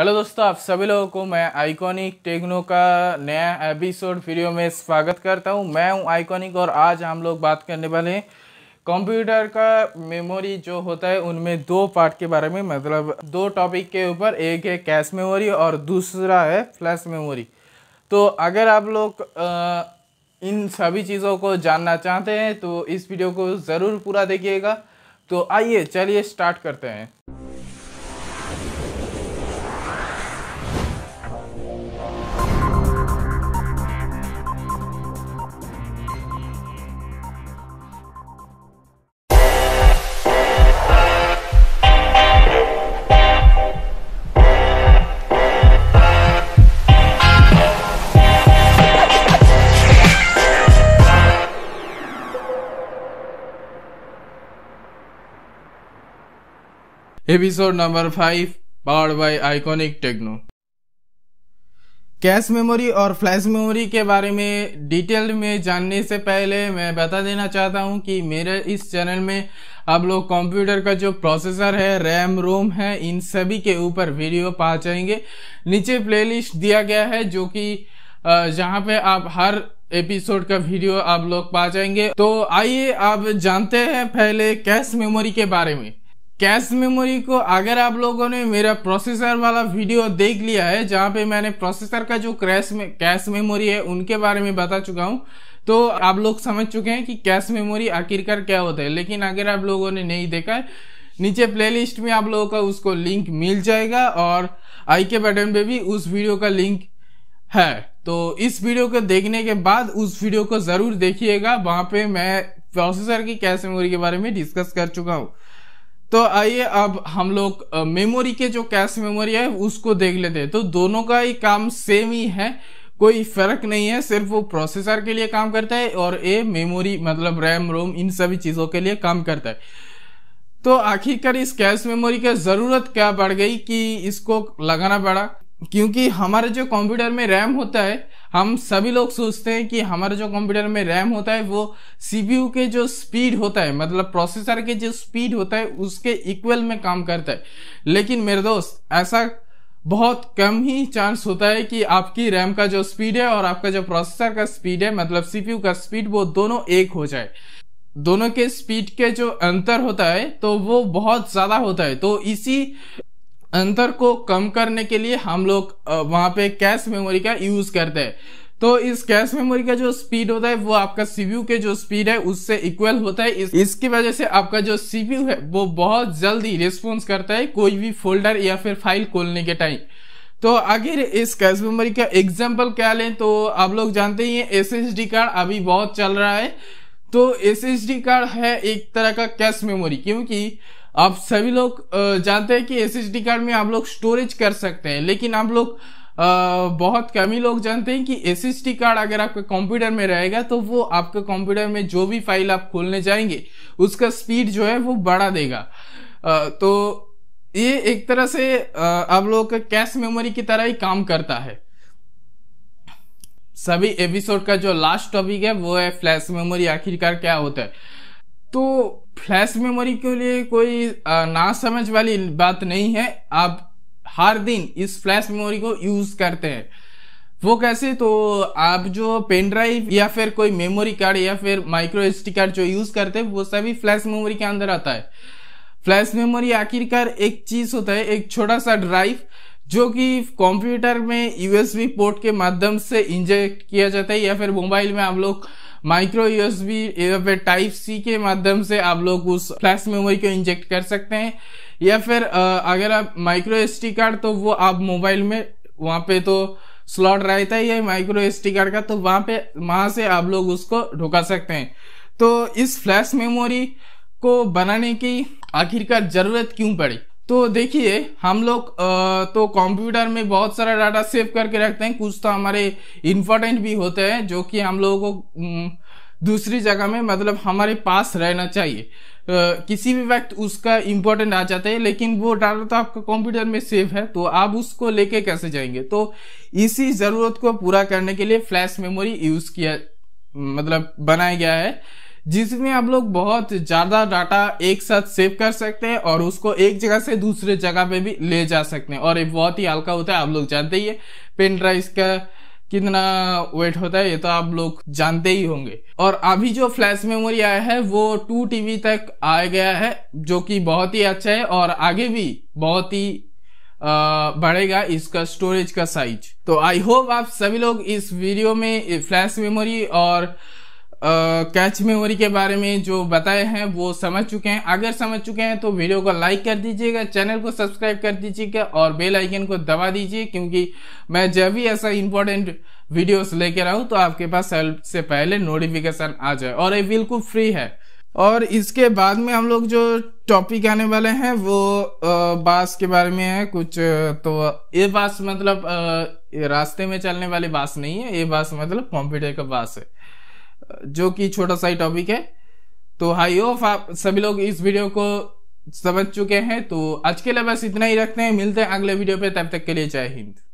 hello दोस्तों आप सभी लोगों को मैं आइकॉनिक टेक्नो का नया एपिसोड वीडियो में स्वागत करता हूं मैं हूं आइकॉनिक और आज हम लोग बात करने वाले हैं कंप्यूटर का मेमोरी जो होता है उनमें दो पार्ट के बारे में मतलब दो टॉपिक के ऊपर एक है कैश मेमोरी और दूसरा है फ्लैश मेमोरी तो अगर आप लोग इन सभी चीज़ों को जानना चाहते हैं तो इस वीडियो को ज़रूर पूरा देखिएगा तो आइए चलिए स्टार्ट करते हैं episode number five powered by iconic techno cache memory और फ्लैश मेमोरी के बारे में डिटेल में जानने से पहले मैं बता देना चाहता हूं कि मेरे इस चैनल में आप लोग कंप्यूटर का जो प्रोसेसर है रैम रोम है इन सभी के ऊपर वीडियो पा जाएंगे नीचे प्लेलिस्ट दिया गया है जो कि जहां पे आप हर एपिसोड का वीडियो आप लोग पा जाएंगे तो आइए आप जानते हैं पहले कैश मेमोरी के बारे में कैश मेमोरी को अगर आप लोगों ने मेरा प्रोसेसर वाला वीडियो देख लिया है जहाँ पे मैंने प्रोसेसर का जो क्रैश में कैश मेमोरी है उनके बारे में बता चुका हूँ तो आप लोग समझ चुके हैं कि कैश मेमोरी आखिरकार क्या होता है लेकिन अगर आप लोगों ने नहीं देखा है नीचे प्लेलिस्ट में आप लोगों का उसको लिंक मिल जाएगा और आई के बटन पे भी उस वीडियो का लिंक है तो इस वीडियो को देखने के बाद उस वीडियो को जरूर देखिएगा वहां पे मैं प्रोसेसर की कैश मेमोरी के बारे में डिस्कस कर चुका हूँ तो आइए अब हम लोग मेमोरी के जो कैश मेमोरी है उसको देख लेते हैं तो दोनों का ही काम सेम ही है कोई फर्क नहीं है सिर्फ वो प्रोसेसर के लिए काम करता है और ये मेमोरी मतलब रैम रोम इन सभी चीज़ों के लिए काम करता है तो आखिरकार इस कैश मेमोरी का ज़रूरत क्या बढ़ गई कि इसको लगाना पड़ा क्योंकि हमारे जो कंप्यूटर में रैम होता है हम सभी लोग सोचते हैं कि हमारे जो कंप्यूटर में रैम होता है वो सीपीयू के जो स्पीड होता है मतलब प्रोसेसर के जो स्पीड होता है उसके इक्वल में काम करता है लेकिन मेरे दोस्त ऐसा बहुत कम ही चांस होता है कि आपकी रैम का जो स्पीड है और आपका जो प्रोसेसर का स्पीड है मतलब सीपीयू का स्पीड वो दोनों एक हो जाए दोनों के स्पीड के जो अंतर होता है तो वो बहुत ज्यादा होता है तो इसी अंतर को कम करने के लिए हम लोग वहाँ पे कैश मेमोरी का यूज़ करते हैं तो इस कैश मेमोरी का जो स्पीड होता है वो आपका सीपीयू के जो स्पीड है उससे इक्वल होता है इस, इसकी वजह से आपका जो सीपीयू है वो बहुत जल्दी रिस्पॉन्स करता है कोई भी फोल्डर या फिर फाइल खोलने के टाइम तो अगर इस कैश मेमोरी का एग्जाम्पल क्या लें तो आप लोग जानते ही एस एस कार्ड अभी बहुत चल रहा है तो एस कार्ड है एक तरह का कैश मेमोरी क्योंकि आप सभी लोग जानते हैं कि एस कार्ड में आप लोग स्टोरेज कर सकते हैं लेकिन आप लोग बहुत कम ही लोग जानते हैं कि एस कार्ड अगर आपके कंप्यूटर में रहेगा तो वो आपके कंप्यूटर में जो भी फाइल आप खोलने जाएंगे उसका स्पीड जो है वो बढ़ा देगा तो ये एक तरह से आप लोग का कैश मेमोरी की तरह ही काम करता है सभी एपिसोड का जो लास्ट टॉपिक है वो है फ्लैश मेमोरी आखिरकार क्या होता है तो फ्लैश मेमोरी के लिए कोई ना समझ वाली बात नहीं है आप हर दिन इस फ्लैश मेमोरी को यूज करते हैं वो कैसे तो आप जो पेन ड्राइव या फिर कोई मेमोरी कार्ड या फिर माइक्रो एस कार्ड जो यूज करते हैं वो सभी फ्लैश मेमोरी के अंदर आता है फ्लैश मेमोरी आखिरकार एक चीज होता है एक छोटा सा ड्राइव जो कि कंप्यूटर में यूएसबी पोर्ट के माध्यम से इंजेक्ट किया जाता है या फिर मोबाइल में हम लोग माइक्रो यूएसबी या फिर टाइप सी के माध्यम से आप लोग उस फ्लैश मेमोरी को इंजेक्ट कर सकते हैं या फिर अगर आप माइक्रो एस कार्ड तो वो आप मोबाइल में वहाँ पे तो स्लॉट रहता ही है माइक्रो एस कार्ड का तो वहाँ पे वहाँ से आप लोग उसको ढुका सकते हैं तो इस फ्लैश मेमोरी को बनाने की आखिरकार जरूरत क्यों पड़ी तो देखिए हम लोग तो कंप्यूटर में बहुत सारा डाटा सेव करके रखते हैं कुछ तो हमारे इम्पोर्टेंट भी होते हैं जो कि हम लोगों को दूसरी जगह में मतलब हमारे पास रहना चाहिए Uh, किसी भी वक्त उसका इम्पोर्टेंट आ जाता है लेकिन वो डाटा तो आपका कंप्यूटर में सेव है तो आप उसको लेके कैसे जाएंगे तो इसी ज़रूरत को पूरा करने के लिए फ्लैश मेमोरी यूज़ किया मतलब बनाया गया है जिसमें आप लोग बहुत ज़्यादा डाटा एक साथ सेव कर सकते हैं और उसको एक जगह से दूसरे जगह पे भी ले जा सकते हैं और ये बहुत ही हल्का होता है आप लोग जानते ही है पेन ड्राइव का कितना वेट होता है ये तो आप लोग जानते ही होंगे और अभी जो फ्लैश मेमोरी आया है वो टू टीबी तक आ गया है जो कि बहुत ही अच्छा है और आगे भी बहुत ही बढ़ेगा इसका स्टोरेज का साइज तो आई होप आप सभी लोग इस वीडियो में फ्लैश मेमोरी और कैच मेमोरी के बारे में जो बताए हैं वो समझ चुके हैं अगर समझ चुके हैं तो वीडियो को लाइक कर दीजिएगा चैनल को सब्सक्राइब कर दीजिएगा और बेल आइकन को दबा दीजिए क्योंकि मैं जब भी ऐसा इंपॉर्टेंट वीडियोस लेकर आऊँ तो आपके पास सबसे पहले नोटिफिकेशन आ जाए और ये बिल्कुल फ्री है और इसके बाद में हम लोग जो टॉपिक आने वाले हैं वो बास के बारे में है कुछ तो ये बास मतलब रास्ते में चलने वाली बास नहीं है ये बास मतलब कंप्यूटर का बास है जो कि छोटा सा ही टॉपिक है तो हाई ऑफ आप सभी लोग इस वीडियो को समझ चुके हैं तो आज के लिए बस इतना ही रखते हैं मिलते हैं अगले वीडियो पे तब तक के लिए जय हिंद